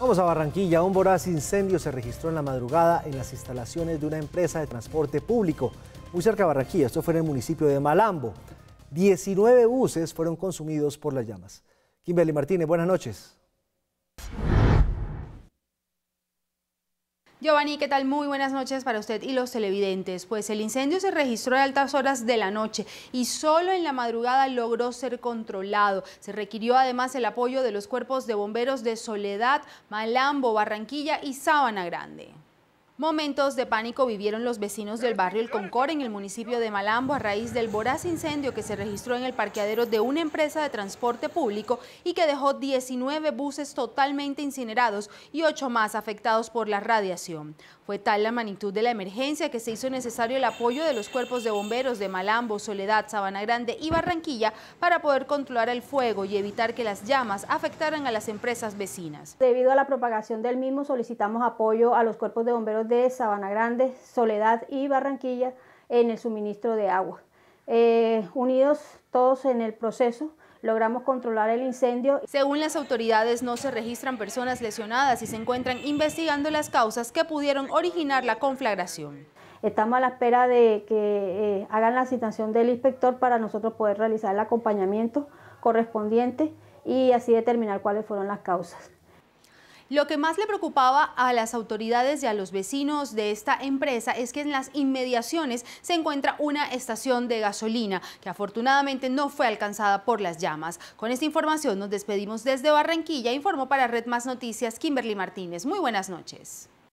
Vamos a Barranquilla. Un voraz incendio se registró en la madrugada en las instalaciones de una empresa de transporte público, muy cerca de Barranquilla. Esto fue en el municipio de Malambo. 19 buses fueron consumidos por las llamas. Kimberly Martínez, buenas noches. Giovanni, ¿qué tal? Muy buenas noches para usted y los televidentes. Pues el incendio se registró a altas horas de la noche y solo en la madrugada logró ser controlado. Se requirió además el apoyo de los cuerpos de bomberos de Soledad, Malambo, Barranquilla y Sabana Grande. Momentos de pánico vivieron los vecinos del barrio El Concor en el municipio de Malambo a raíz del voraz incendio que se registró en el parqueadero de una empresa de transporte público y que dejó 19 buses totalmente incinerados y 8 más afectados por la radiación. Fue tal la magnitud de la emergencia que se hizo necesario el apoyo de los cuerpos de bomberos de Malambo, Soledad, Sabana Grande y Barranquilla para poder controlar el fuego y evitar que las llamas afectaran a las empresas vecinas. Debido a la propagación del mismo solicitamos apoyo a los cuerpos de bomberos de Sabana Grande, Soledad y Barranquilla en el suministro de agua. Eh, unidos todos en el proceso, logramos controlar el incendio. Según las autoridades, no se registran personas lesionadas y se encuentran investigando las causas que pudieron originar la conflagración. Estamos a la espera de que eh, hagan la citación del inspector para nosotros poder realizar el acompañamiento correspondiente y así determinar cuáles fueron las causas. Lo que más le preocupaba a las autoridades y a los vecinos de esta empresa es que en las inmediaciones se encuentra una estación de gasolina que afortunadamente no fue alcanzada por las llamas. Con esta información nos despedimos desde Barranquilla. Informó para Red Más Noticias Kimberly Martínez. Muy buenas noches.